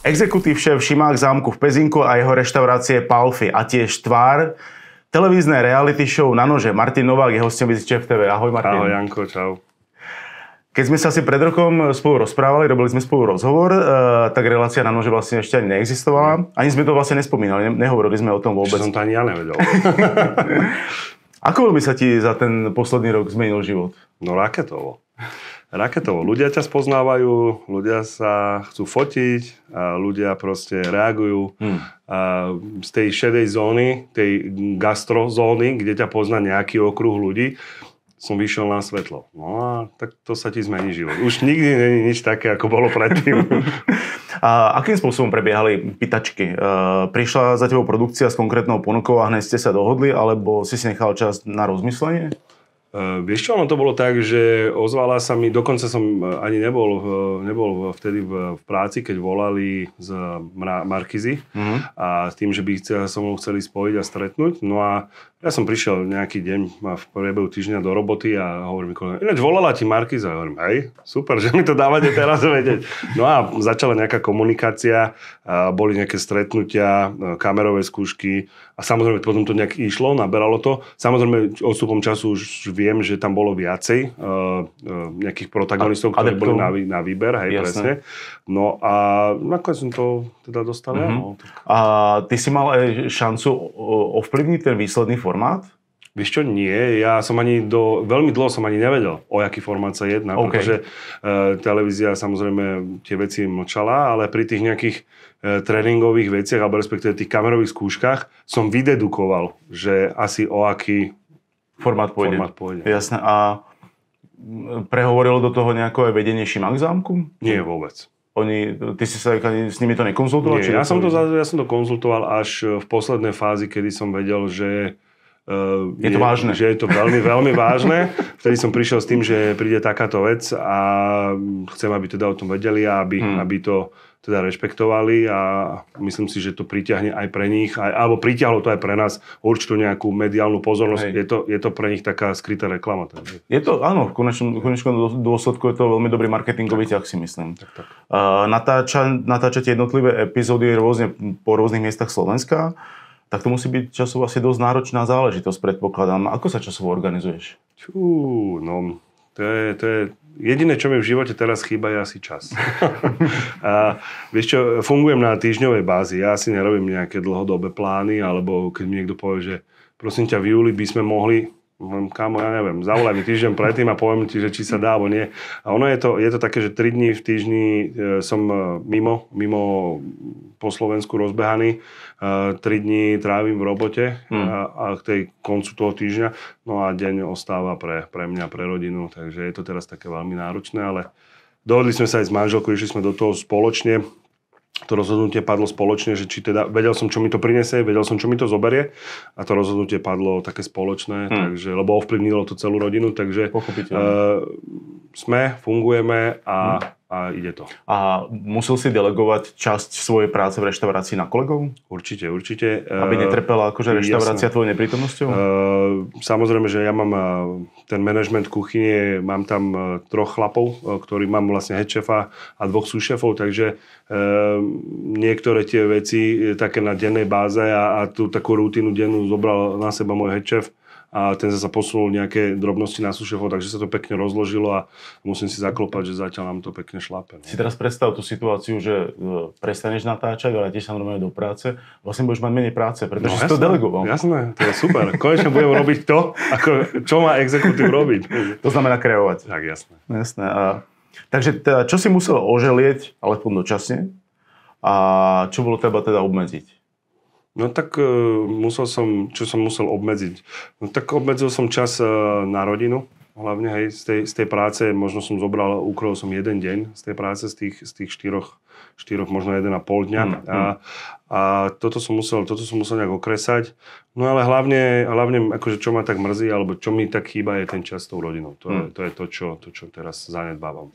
Exekutív šéf Šimák zámku v Pezinku a jeho reštaurácie Palfy a tiež tvár televízne reality show na nože. Martin Novák je hostom Bizičev TV. Ahoj Martin. Ahoj Janko, čau. Keď sme sa asi pred rokom spolu rozprávali, robili sme spolu rozhovor, e, tak relácia na nože vlastne ešte ani neexistovala. Ani sme to vlastne nespomínali, ne, nehovorili sme o tom vôbec. Čo som to ani ja nevedel. Ako veľmi sa ti za ten posledný rok zmenil život? No raketovo raketovo. Ľudia ťa spoznávajú, ľudia sa chcú fotiť, a ľudia proste reagujú hmm. z tej šedej zóny, tej gastrozóny, kde ťa pozná nejaký okruh ľudí, som vyšiel na svetlo. No a tak to sa ti zmení život. Už nikdy není nič také, ako bolo predtým. A akým spôsobom prebiehali pýtačky? E, prišla za tebou produkcia s konkrétnou ponukou a hneď ste sa dohodli, alebo si si nechal čas na rozmyslenie? Uh, vieš čo, ono to bolo tak, že ozvala sa mi, dokonca som eh, ani nebol, eh, nebol vtedy v, v práci, keď volali z Markizy mm-hmm. a s tým, že by som ho chceli spojiť a stretnúť. No a ja som prišiel nejaký deň ma v priebehu týždňa do roboty a hovorím mi, ináč volala ti Markiza. a hovorím, hej, super, že mi to dávate teraz vedieť. No a začala nejaká komunikácia, a boli nejaké stretnutia, e, kamerové skúšky a samozrejme potom to nejak išlo, naberalo to. Samozrejme odstupom času už viem, že tam bolo viacej e, e, nejakých protagonistov, ktorí boli na, na výber, hej, Jasne. presne. No a nakoniec som to teda dostal. Mm-hmm. no, A ty si mal aj šancu ovplyvniť ten výsledný formát? Vieš čo, nie. Ja som ani do... Veľmi dlho som ani nevedel, o aký formát sa jedná, okay. pretože uh, televízia samozrejme tie veci mlčala, ale pri tých nejakých uh, tréningových veciach, alebo respektíve tých kamerových skúškach, som vydedukoval, že asi o aký formát pôjde. Formát pôjde. Jasné. A prehovorilo do toho nejako vedenie Šimak zámku? Nie, vôbec. Oni, ty si sa s nimi to nekonzultoval? Nie, ja som, to, ja som to konzultoval až e, v poslednej fázi, kedy som vedel, že je, eh, je to vážne. Že je to veľmi, veľmi vážne. Vtedy som prišiel s tým, že príde takáto vec a chcem, aby teda o tom vedeli a aby, hmm. aby to teda rešpektovali a myslím si, že to priťahne aj pre nich, aj, alebo priťahlo to aj pre nás určitú nejakú mediálnu pozornosť. Je to, je to pre nich taká skrytá reklama. Takže. Je to, áno, v konečnom, v konečnom dôsledku je to veľmi dobrý marketingový tak. ťah, si myslím. Tak, tak. Uh, natáča, natáčate jednotlivé epizódy rôzne po rôznych miestach Slovenska. Uh, tak to musí byť časovo asi dosť náročná záležitosť, predpokladám. Ako sa časovo organizuješ? Čú, no, to je, to je, jediné, čo mi v živote teraz chýba, je asi čas. a vieš čo, fungujem na týždňovej bázi. Ja si nerobím nejaké dlhodobé plány, alebo keď mi niekto povie, že prosím ťa, v júli by sme mohli Môžem, kámo, ja neviem, zavolaj mi týždeň predtým a poviem ti, že či sa dá alebo nie. A ono je to, je to také, že 3 dní v týždni e, som e, mimo, mimo po Slovensku rozbehaný. 3 e, dní trávim v robote hmm. a, a k tej koncu toho týždňa. No a deň ostáva pre, pre mňa, pre rodinu. Takže je to teraz také veľmi náročné, ale dohodli sme sa aj s manželkou, išli sme do toho spoločne to rozhodnutie padlo spoločne, že či teda vedel som, čo mi to prinesie, vedel som, čo mi to zoberie a to rozhodnutie padlo také spoločné, hmm. takže, lebo ovplyvnilo to celú rodinu, takže uh, sme, fungujeme a, mhm. a ide to. A musel si delegovať časť svojej práce v reštaurácii na kolegov? Určite, určite. Aby e, netrpela akože reštaurácia Jasne. tvojou neprítomnosťou? E, samozrejme, že ja mám e, ten manažment kuchyne, mám tam troch chlapov, ktorý mám vlastne headchefa a dvoch súšefov, takže niektoré tie veci také na dennej báze a, a tú takú rutinu dennú zobral na seba môj headchef a ten sa posunul nejaké drobnosti na sušeho, takže sa to pekne rozložilo a musím si zaklopať, že zatiaľ nám to pekne šlape. No. Si teraz predstav tú situáciu, že e, prestaneš natáčať, ale tiež sa normálne do práce, vlastne budeš mať menej práce, pretože no, si to delegoval. Jasné, to je super. Konečne budem robiť to, ako, čo má exekutív robiť. To znamená kreovať. Tak jasné. Jasné. A, takže teda, čo si musel oželieť, ale dočasne, a čo bolo treba teda obmedziť? No tak e, musel som, čo som musel obmedziť? No tak obmedzil som čas e, na rodinu, hlavne hej, z tej, z tej práce, možno som zobral, ukryl som jeden deň z tej práce, z tých, z tých štyroch, štyroch, možno jeden a pol dňa. Mm, mm. A, a toto, som musel, toto som musel nejak okresať. No ale hlavne, hlavne akože čo ma tak mrzí, alebo čo mi tak chýba, je ten čas s tou rodinou. To, mm. je, to je to, čo, to, čo teraz zanedbávam.